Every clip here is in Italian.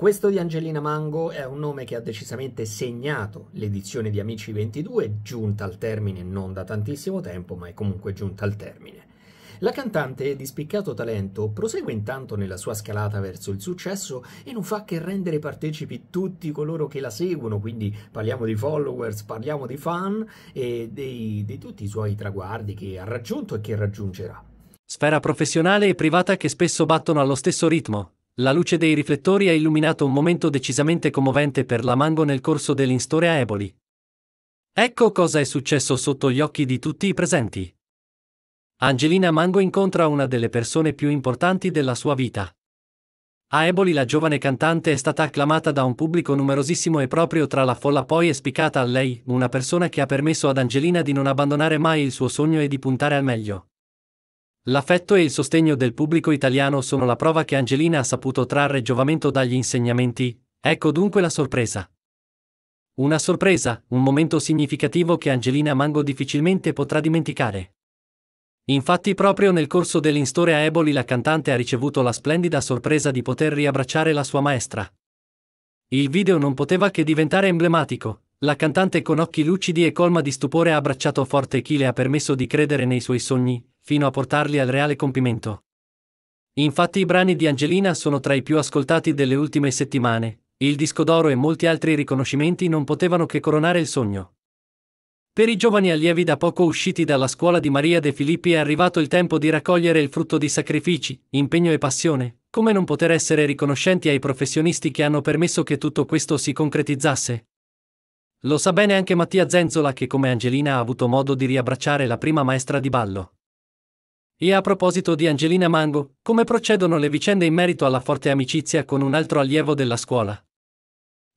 Questo di Angelina Mango è un nome che ha decisamente segnato l'edizione di Amici 22, giunta al termine non da tantissimo tempo, ma è comunque giunta al termine. La cantante di spiccato talento prosegue intanto nella sua scalata verso il successo e non fa che rendere partecipi tutti coloro che la seguono, quindi parliamo di followers, parliamo di fan e dei, di tutti i suoi traguardi che ha raggiunto e che raggiungerà. Sfera professionale e privata che spesso battono allo stesso ritmo. La luce dei riflettori ha illuminato un momento decisamente commovente per la Mango nel corso dell'instoria Eboli. Ecco cosa è successo sotto gli occhi di tutti i presenti. Angelina Mango incontra una delle persone più importanti della sua vita. A Eboli la giovane cantante è stata acclamata da un pubblico numerosissimo e proprio tra la folla poi è spiccata a lei, una persona che ha permesso ad Angelina di non abbandonare mai il suo sogno e di puntare al meglio. L'affetto e il sostegno del pubblico italiano sono la prova che Angelina ha saputo trarre giovamento dagli insegnamenti, ecco dunque la sorpresa. Una sorpresa, un momento significativo che Angelina Mango difficilmente potrà dimenticare. Infatti proprio nel corso dell'instoria a Eboli la cantante ha ricevuto la splendida sorpresa di poter riabbracciare la sua maestra. Il video non poteva che diventare emblematico, la cantante con occhi lucidi e colma di stupore ha abbracciato forte chi le ha permesso di credere nei suoi sogni, fino a portarli al reale compimento. Infatti i brani di Angelina sono tra i più ascoltati delle ultime settimane, il disco d'oro e molti altri riconoscimenti non potevano che coronare il sogno. Per i giovani allievi da poco usciti dalla scuola di Maria De Filippi è arrivato il tempo di raccogliere il frutto di sacrifici, impegno e passione, come non poter essere riconoscenti ai professionisti che hanno permesso che tutto questo si concretizzasse. Lo sa bene anche Mattia Zenzola che come Angelina ha avuto modo di riabbracciare la prima maestra di ballo. E a proposito di Angelina Mango, come procedono le vicende in merito alla forte amicizia con un altro allievo della scuola?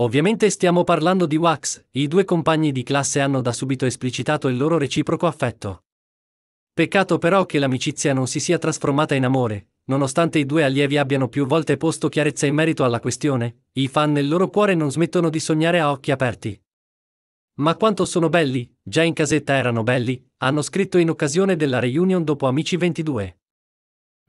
Ovviamente stiamo parlando di Wax, i due compagni di classe hanno da subito esplicitato il loro reciproco affetto. Peccato però che l'amicizia non si sia trasformata in amore, nonostante i due allievi abbiano più volte posto chiarezza in merito alla questione, i fan nel loro cuore non smettono di sognare a occhi aperti. Ma quanto sono belli, già in casetta erano belli, hanno scritto in occasione della reunion dopo Amici 22.